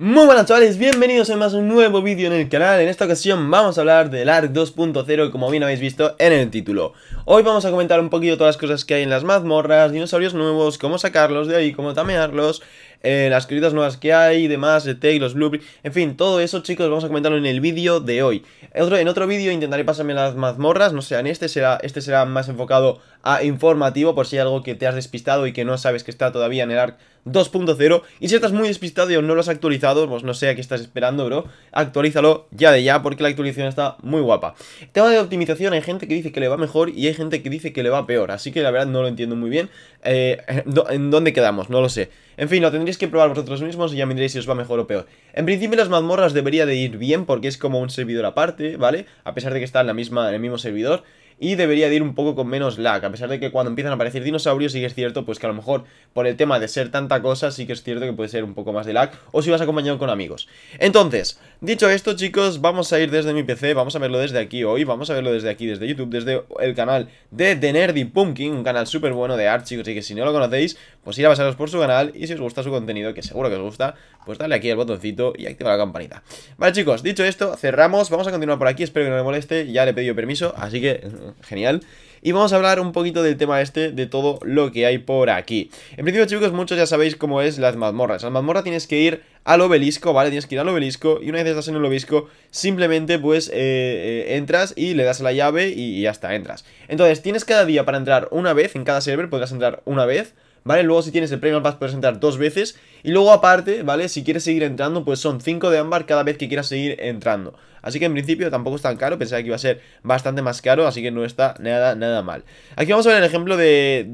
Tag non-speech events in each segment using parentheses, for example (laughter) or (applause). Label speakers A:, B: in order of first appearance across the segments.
A: Muy buenas chavales, bienvenidos a más un nuevo vídeo en el canal En esta ocasión vamos a hablar del ARC 2.0 como bien habéis visto en el título Hoy vamos a comentar un poquito todas las cosas que hay en las mazmorras, dinosaurios nuevos, cómo sacarlos de ahí, cómo tamearlos eh, las criaturas nuevas que hay, demás, el take, los blueprints, en fin, todo eso chicos vamos a comentarlo en el vídeo de hoy. en otro vídeo intentaré pasarme las mazmorras, no sé, en este será, este será más enfocado a informativo por si hay algo que te has despistado y que no sabes que está todavía en el ARC 2.0 y si estás muy despistado y no lo has actualizado, pues no sé a qué estás esperando, bro, actualízalo ya de ya porque la actualización está muy guapa. tema de optimización, hay gente que dice que le va mejor y hay gente que dice que le va peor, así que la verdad no lo entiendo muy bien. Eh, (laughs) ¿En dónde quedamos? No lo sé. En fin, lo tendré es que probar vosotros mismos y ya diréis si os va mejor o peor. En principio las mazmorras debería de ir bien porque es como un servidor aparte, ¿vale? A pesar de que está en, la misma, en el mismo servidor y debería de ir un poco con menos lag, a pesar de que cuando empiezan a aparecer dinosaurios sí que es cierto pues que a lo mejor por el tema de ser tanta cosa sí que es cierto que puede ser un poco más de lag o si vas acompañado con amigos. Entonces, dicho esto chicos, vamos a ir desde mi PC, vamos a verlo desde aquí hoy, vamos a verlo desde aquí, desde YouTube, desde el canal de The Nerdy Pumpkin, un canal súper bueno de art chicos, así que si no lo conocéis, pues ir a pasaros por su canal y si os gusta su contenido, que seguro que os gusta, pues dale aquí al botoncito y activa la campanita. Vale chicos, dicho esto, cerramos, vamos a continuar por aquí, espero que no me moleste, ya le he pedido permiso, así que genial. Y vamos a hablar un poquito del tema este, de todo lo que hay por aquí. En principio, chicos, muchos ya sabéis cómo es las mazmorras. Las mazmorras tienes que ir al obelisco, ¿vale? Tienes que ir al obelisco y una vez estás en el obelisco, simplemente pues eh, eh, entras y le das la llave y, y ya está, entras. Entonces, tienes cada día para entrar una vez, en cada server podrás entrar una vez ¿vale? Luego si tienes el premio vas a entrar dos veces y luego aparte, ¿vale? Si quieres seguir entrando, pues son 5 de ámbar cada vez que quieras seguir entrando. Así que en principio tampoco es tan caro, pensaba que iba a ser bastante más caro, así que no está nada, nada mal. Aquí vamos a ver el ejemplo de,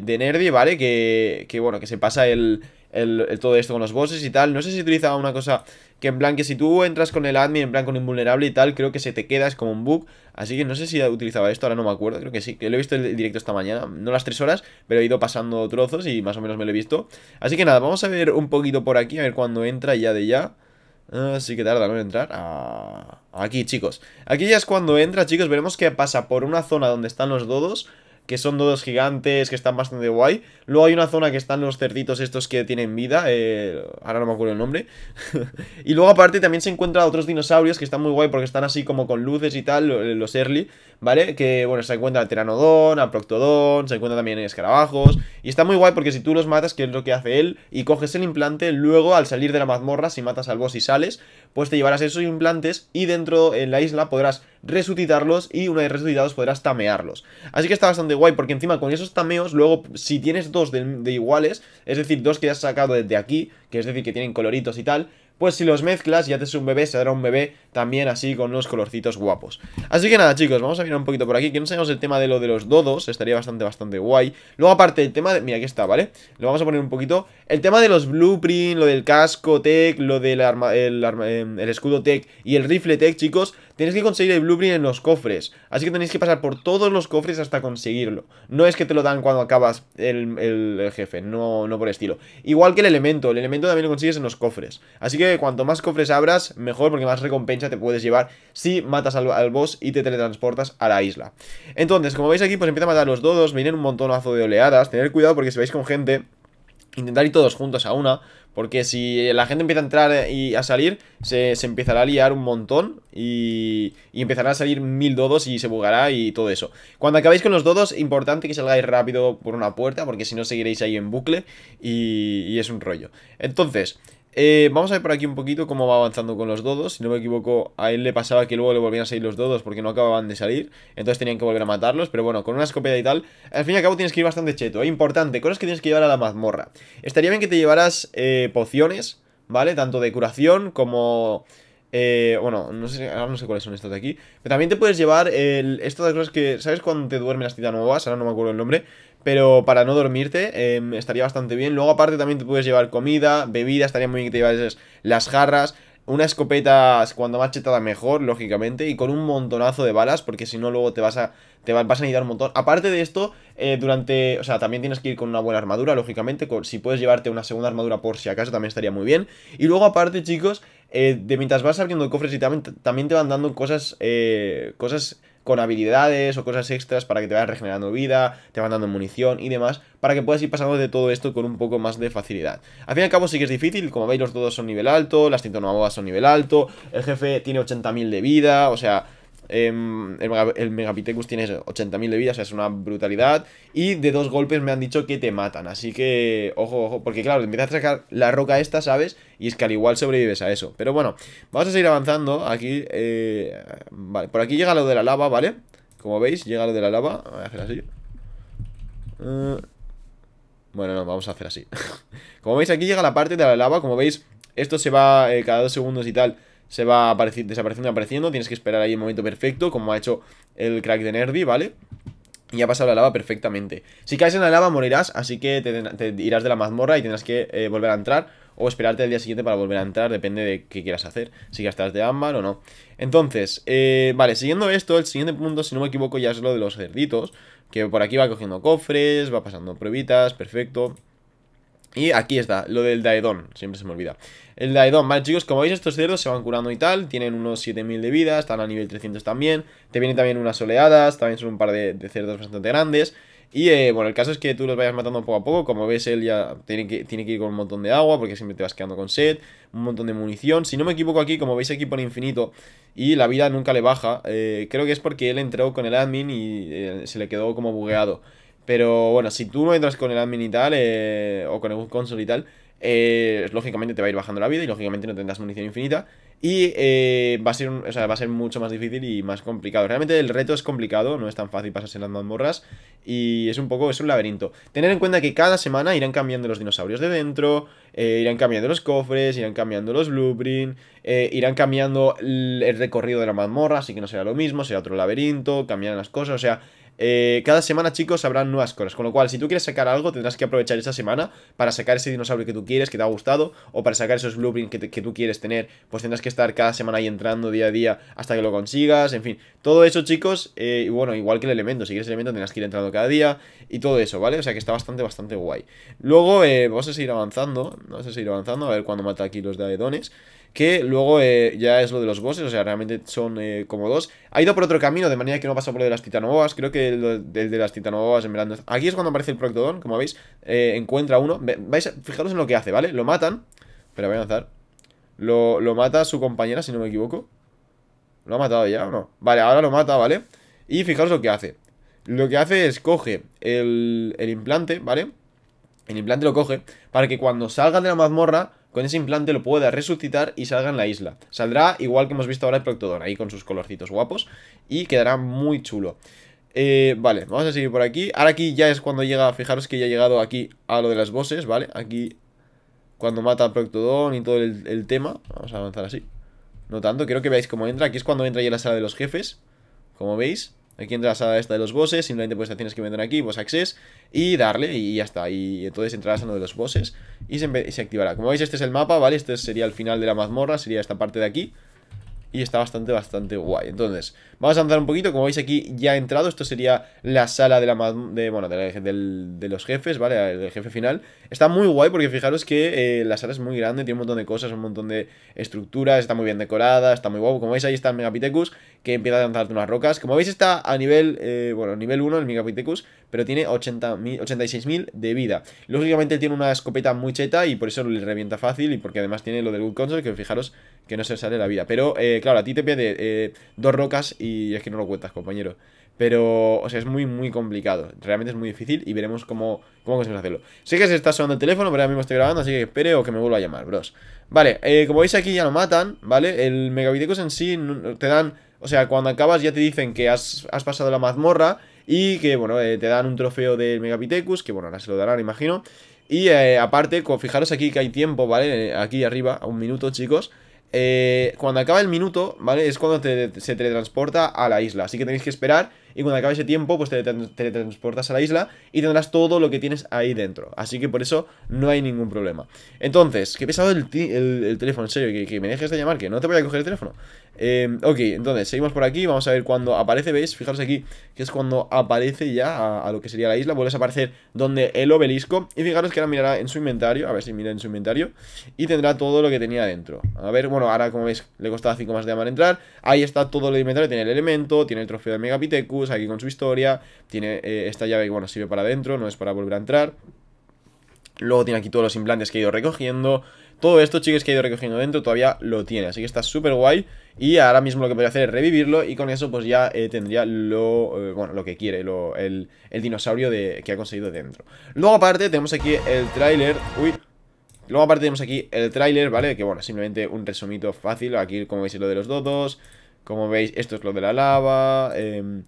A: de, Nerdy, ¿vale? Que, que bueno, que se pasa el, el, el, todo esto con los bosses y tal. No sé si utilizaba una cosa que en plan que si tú entras con el admin, en plan con invulnerable y tal, creo que se te queda, es como un bug. Así que no sé si utilizaba esto, ahora no me acuerdo, creo que sí. Que lo he visto el directo esta mañana, no las tres horas, pero he ido pasando trozos y más o menos me lo he visto. Así que nada, vamos a ver un poquito por aquí, a ver cuándo entra ya de ya. Así ah, que tarda ¿no? en entrar. Ah, aquí, chicos. Aquí ya es cuando entra, chicos. Veremos qué pasa por una zona donde están los dodos que son dos gigantes, que están bastante guay. Luego hay una zona que están los cerditos estos que tienen vida, eh, ahora no me acuerdo el nombre. (laughs) y luego aparte también se encuentran otros dinosaurios que están muy guay porque están así como con luces y tal, los early, ¿vale? Que bueno, se encuentra el Teranodon, Al Proctodon, se encuentra también escarabajos. Y está muy guay porque si tú los matas, que es lo que hace él, y coges el implante, luego al salir de la mazmorra, si matas al boss y sales, pues te llevarás esos implantes y dentro en la isla podrás resucitarlos y una vez resucitados podrás tamearlos. Así que está bastante guay porque encima con esos tameos luego si tienes dos de, iguales, es decir, dos que has sacado desde aquí, que es decir, que tienen coloritos y tal, pues si los mezclas y haces un bebé, se dará un bebé también así con unos colorcitos guapos. Así que nada, chicos, vamos a mirar un poquito por aquí, que no sabemos el tema de lo de los dodos, estaría bastante, bastante guay. Luego aparte el tema de... Mira, aquí está, ¿vale? Lo vamos a poner un poquito. El tema de los blueprint, lo del casco tech, lo del arma, el, eh, escudo tech y el rifle tech, chicos, tenéis que conseguir el blueprint en los cofres. Así que tenéis que pasar por todos los cofres hasta conseguirlo. No es que te lo dan cuando acabas el, jefe, no, no por estilo. Igual que el elemento, el elemento también lo consigues en los cofres. Así que cuanto más cofres abras, mejor porque más recompensa te puedes llevar si matas al, boss y te teletransportas a la isla. Entonces, como veis aquí, pues empieza a matar los dodos, vienen un montonazo de oleadas, tener cuidado porque si vais con gente, intentar ir todos juntos a una, porque si la gente empieza a entrar y a salir, se, se empezará a liar un montón y, y, empezarán a salir mil dodos y se bugará y todo eso. Cuando acabéis con los dodos, importante que salgáis rápido por una puerta, porque si no seguiréis ahí en bucle y, y es un rollo. Entonces, eh, vamos a ver por aquí un poquito cómo va avanzando con los dodos. Si no me equivoco, a él le pasaba que luego le volvían a salir los dodos porque no acababan de salir. Entonces tenían que volver a matarlos. Pero bueno, con una escopeta y tal. Al fin y al cabo tienes que ir bastante cheto. Eh, importante, cosas que tienes que llevar a la mazmorra. Estaría bien que te llevaras eh, pociones, ¿vale? Tanto de curación como... bueno, no sé, no sé cuáles son estas de aquí. Pero también te puedes llevar el, estas cosas que. ¿Sabes cuando te duermen las titanobas, Ahora no me acuerdo el nombre pero para no dormirte em, estaría bastante bien. Luego aparte también te puedes llevar comida, bebida, estaría muy bien que te llevases las jarras, una escopeta cuando más chetada mejor, lógicamente, y con un montonazo de balas, porque si no luego te vas a te vas a necesitar un montón. Aparte de esto, eh, durante, o sea, también tienes que ir con una buena armadura, lógicamente, si puedes llevarte una segunda armadura por si acaso también estaría muy bien. Y luego aparte, chicos, eh, de mientras vas abriendo cofres y también, también te van dando cosas, eh, cosas con habilidades o cosas extras para que te vayas regenerando vida, te van dando munición y demás, para que puedas ir pasando de todo esto con un poco más de facilidad. Al fin y al cabo sí que es difícil, como veis los todos son nivel alto, las tintonomabodas son nivel alto, el jefe tiene 80.000 de vida, o sea Em, el, Megapithecus tiene 80.000 de vida, o sea, es una brutalidad. Y de dos golpes me han dicho que te matan. Así que, ojo, ojo. Porque claro, empiezas a sacar la roca esta, ¿sabes? Y es que al igual sobrevives a eso. Pero bueno, vamos a seguir avanzando. Aquí, eh, vale, por aquí llega lo de la lava, ¿vale? Como veis, llega lo de la lava. Voy a hacer así. Eh, bueno, no, vamos a hacer así. (laughs) como veis, aquí llega la parte de la lava. Como veis, esto se va eh, cada dos segundos y tal se va desapareciendo y apareciendo. Tienes que esperar ahí el momento perfecto, como ha hecho el crack de Nerdy, ¿vale? Y ha pasado la lava perfectamente. Si caes en la lava morirás, así que te, irás de la mazmorra y tendrás que eh, volver a entrar o esperarte el día siguiente para volver a entrar, depende de qué quieras hacer, si gastas de ámbar o no. Entonces, eh, vale, siguiendo esto, el siguiente punto, si no me equivoco, ya es lo de los cerditos, que por aquí va cogiendo cofres, va pasando pruebitas, perfecto. Y aquí está, lo del Daedon, siempre se me olvida El Daedon, vale chicos, como veis estos cerdos se van curando y tal Tienen unos 7000 de vida, están a nivel 300 también Te vienen también unas oleadas, también son un par de, cerdos bastante grandes y eh, bueno, el caso es que tú los vayas matando poco a poco. Como ves, él ya tiene que, tiene que ir con un montón de agua porque siempre te vas quedando con sed, un montón de munición. Si no me equivoco aquí, como veis aquí pone infinito y la vida nunca le baja. Eh, creo que es porque él entró con el admin y eh, se le quedó como bugueado. Pero bueno, si tú no entras con el admin y tal, eh, o con el console y tal, eh, lógicamente te va a ir bajando la vida y lógicamente no tendrás munición infinita. Y eh, va, a ser va a ser mucho más difícil y más complicado. Realmente el reto es complicado, no es tan fácil pasarse en las mazmorras. Y es un poco, es un laberinto. Tener en cuenta que cada semana irán cambiando los dinosaurios de dentro, irán cambiando los cofres, irán cambiando los blueprints, irán cambiando el recorrido de la mazmorra, así que no será lo mismo, será otro laberinto, cambiarán las cosas. O sea, eh, cada semana, chicos, habrán nuevas cosas. Con lo cual, si tú quieres sacar algo, tendrás que aprovechar esa semana para sacar ese dinosaurio que tú quieres, que te ha gustado, o para sacar esos blueprints que, tú quieres tener. Pues tendrás que estar cada semana ahí entrando día a día hasta que lo consigas. En fin, todo eso, chicos. Eh, y bueno, igual que el elemento. Si quieres el elemento, tendrás que ir entrando cada día y todo eso, ¿vale? O sea que está bastante, bastante guay. Luego, eh, vamos a seguir avanzando. Vamos a seguir avanzando a ver cuándo mata aquí los de que luego eh, ya es lo de los bosses, o sea, realmente son eh, como dos. Ha ido por otro camino, de manera que no pasa por lo de las titanovas, creo que el, de, las titanovas en Aquí es cuando aparece el Proctodon, como veis, eh, encuentra uno, fijaros en lo que hace, ¿vale? Lo matan, pero voy a lanzar, lo, lo mata su compañera, si no me equivoco. ¿Lo ha matado ya o no? Vale, ahora lo mata, ¿vale? Y fijaros lo que hace. Lo que hace es coge el, el implante, ¿vale? El implante lo coge para que cuando salga de la mazmorra con ese implante lo pueda resucitar y salga en la isla. Saldrá igual que hemos visto ahora el Proctodon, ahí con sus colorcitos guapos, y quedará muy chulo. Eh, vale, vamos a seguir por aquí. Ahora aquí ya es cuando llega, fijaros que ya ha llegado aquí a lo de las voces ¿vale? Aquí cuando mata a Proctodon y todo el, el tema. Vamos a avanzar así. No tanto, quiero que veáis cómo entra. Aquí es cuando entra ya la sala de los jefes, como veis. Aquí entras a esta de los bosses, simplemente pues tienes que vendrán aquí, boss access, y darle, y ya está. Y entonces entrarás a uno de los bosses y se activará. Como veis, este es el mapa, ¿vale? Este sería el final de la mazmorra, sería esta parte de aquí y está bastante, bastante guay. Entonces, vamos a avanzar un poquito, como veis aquí ya he entrado, esto sería la sala de la de, bueno, de, los jefes, ¿vale? El jefe final. Está muy guay porque fijaros que eh, la sala es muy grande, tiene un montón de cosas, un montón de estructuras, está muy bien decorada, está muy guapo. Como veis ahí está el Megapithecus que empieza a lanzarte unas rocas. Como veis está a nivel, eh, bueno, nivel 1 el Megapithecus, pero tiene 86.000 de vida. Lógicamente tiene una escopeta muy cheta y por eso le revienta fácil y porque además tiene lo del Good Console que fijaros que no se sale la vida. Pero... Eh, claro, a ti te pide eh, eh, dos rocas y es que no lo cuentas, compañero. Pero, o sea, es muy, muy complicado. Realmente es muy difícil y veremos cómo, cómo conseguimos hacerlo. Sé que se está sonando el teléfono, pero ahora mismo estoy grabando, así que espere o que me vuelva a llamar, bros. Vale, eh, como veis aquí ya lo matan, ¿vale? El Megapithecus en sí te dan... O sea, cuando acabas ya te dicen que has, pasado la mazmorra y que, bueno, te dan un trofeo del Megapithecus, que, bueno, ahora se lo darán, imagino. Y aparte, fijaros aquí que hay tiempo, ¿vale? Aquí arriba, a un minuto, chicos. Eh, cuando acaba el minuto, ¿vale? Es cuando se teletransporta a la isla. Así que tenéis que esperar y cuando acabe ese tiempo, pues te teletransportas a la isla y tendrás todo lo que tienes ahí dentro. Así que por eso no hay ningún problema. Entonces, qué pesado el, teléfono, en serio, que, me dejes de llamar, que no te voy a coger el teléfono. Em, ok, entonces, seguimos por aquí, vamos a ver cuando aparece, veis, fijaros aquí, que es cuando aparece ya a, lo que sería la isla, vuelves a aparecer donde el obelisco, y fijaros que ahora mirará en su inventario, a ver si mira en su inventario, y tendrá todo lo que tenía dentro. A ver, bueno, ahora como veis, le costaba 5 más de amar entrar, ahí está todo lo inventario, tiene el elemento, tiene el trofeo de Megapithecus, pues aquí con su historia. Tiene eh, esta llave que, bueno, sirve para adentro, no es para volver a entrar. Luego tiene aquí todos los implantes que he ido recogiendo. Todo esto, chicos, que he ido recogiendo dentro todavía lo tiene. Así que está súper guay. Y ahora mismo lo que podría hacer es revivirlo. Y con eso, pues ya eh, tendría lo, eh, lo que quiere, el, dinosaurio de, que ha conseguido dentro. Luego, aparte, tenemos aquí el tráiler. Uy. Luego, aparte, tenemos aquí el tráiler, ¿vale? Que, bueno, simplemente un resumito fácil. Aquí, como veis, es lo de los dodos. Como veis, esto es lo de la lava. Em,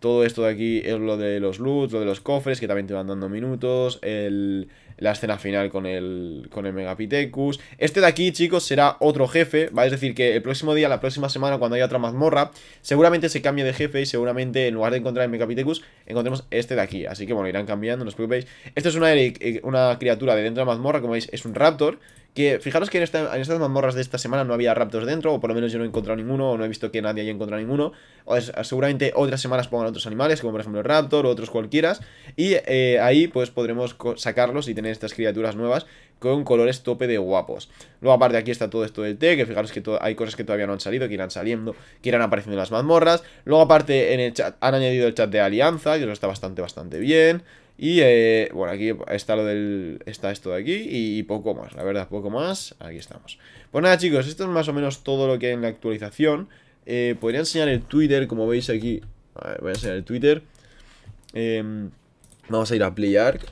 A: todo esto de aquí es lo de los loots, lo de los cofres, que también te van dando minutos, el, la escena final con el, con el Megapithecus. Este de aquí, chicos, será otro jefe, ¿vale? Es decir, que el próximo día, la próxima semana, cuando haya otra mazmorra, seguramente se cambie de jefe y seguramente en lugar de encontrar el Megapithecus, encontremos este de aquí. Así que, bueno, irán cambiando, no os preocupéis. Esto es una, eh, una criatura de dentro de la mazmorra, como veis, es un raptor. Que fijaros que en, estas mazmorras de esta semana no había raptors dentro, o por lo menos yo no he encontrado ninguno, o no he visto que nadie haya encontrado ninguno. O ah, seguramente otras semanas pongan otros animales, como por ejemplo el raptor o otros cualquiera. Y eh, ahí pues podremos sacarlos y tener estas criaturas nuevas con colores tope de guapos. Luego aparte aquí está todo esto del té, que fijaros que hay cosas que todavía no han salido, que irán saliendo, que irán apareciendo en las mazmorras. Luego aparte en el chat han añadido el chat de alianza, que eso está bastante, bastante bien. Y eh, bueno, aquí está lo del. Está esto de aquí y poco más, la verdad, poco más. Aquí estamos. Pues nada, chicos, esto es más o menos todo lo que hay en la actualización. Eh, podría enseñar el Twitter, como veis aquí. A ver, voy a enseñar el Twitter. Em, vamos a ir a PlayArk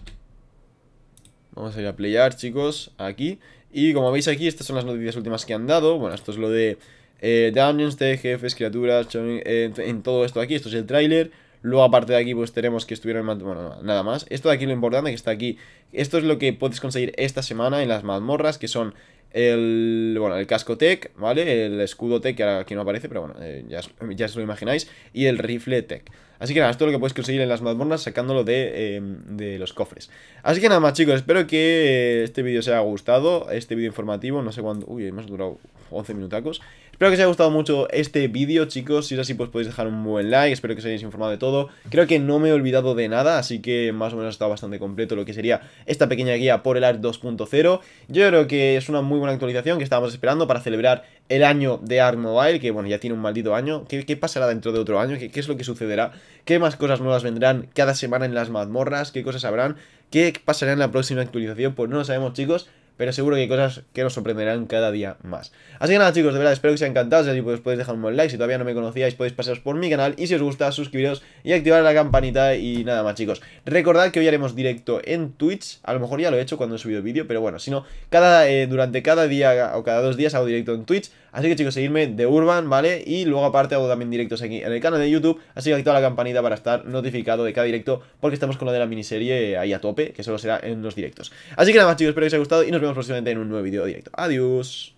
A: Vamos a ir a PlayArk, chicos, aquí. Y como veis aquí, estas son las noticias últimas que han dado. Bueno, esto es lo de eh, Dungeons, de jefes, criaturas, en, en todo esto aquí. Esto es el tráiler. Luego, aparte de aquí, pues tenemos que estuvieron en Bueno, nada más. Esto de aquí lo importante que está aquí. Esto es lo que puedes conseguir esta semana en las mazmorras, que son el, bueno, el casco tech, ¿vale? El escudo tech, que ahora aquí no aparece, pero bueno, eh, ya, ya se lo imagináis, y el rifle tech. Así que nada, esto es lo que puedes conseguir en las mazmorras sacándolo de, em, de, los cofres. Así que nada más, chicos, espero que eh, este vídeo os haya gustado, este vídeo informativo, no sé cuándo... Uy, hemos durado 11 minutacos. Espero que os haya gustado mucho este vídeo, chicos. Si es así, pues podéis dejar un buen like. Espero que os hayáis informado de todo. Creo que no me he olvidado de nada, así que más o menos está bastante completo lo que sería esta pequeña guía por el ART e 2.0. Yo creo que es una muy buena actualización que estábamos esperando para celebrar el año de ART e Mobile, que bueno, ya tiene un maldito año. ¿Qué, pasará dentro de otro año? ¿Qué, ¿Qué es lo que sucederá? ¿Qué más cosas nuevas vendrán cada semana en las mazmorras? ¿Qué cosas habrán? ¿Qué pasará en la próxima actualización? Pues no lo sabemos, chicos pero seguro que hay cosas que nos sorprenderán cada día más. Así que nada chicos, de verdad espero que os haya encantado, si pues, podéis dejar un buen like, si todavía no me conocíais podéis pasaros por mi canal y si os gusta suscribiros y activar la campanita y nada más chicos. Recordad que hoy haremos directo en Twitch, a lo mejor ya lo he hecho cuando he subido vídeo, pero bueno, si no, cada, eh, durante cada día o cada dos días hago directo en Twitch, así que chicos, seguidme de Urban, ¿vale? Y luego aparte hago también directos aquí en el canal de YouTube, así que activa la campanita para estar notificado de cada directo porque estamos con lo de la miniserie ahí a tope, que solo será en los directos. Así que nada más chicos, espero que os haya gustado y nos nos vemos próximamente en un nuevo video directo. Adiós.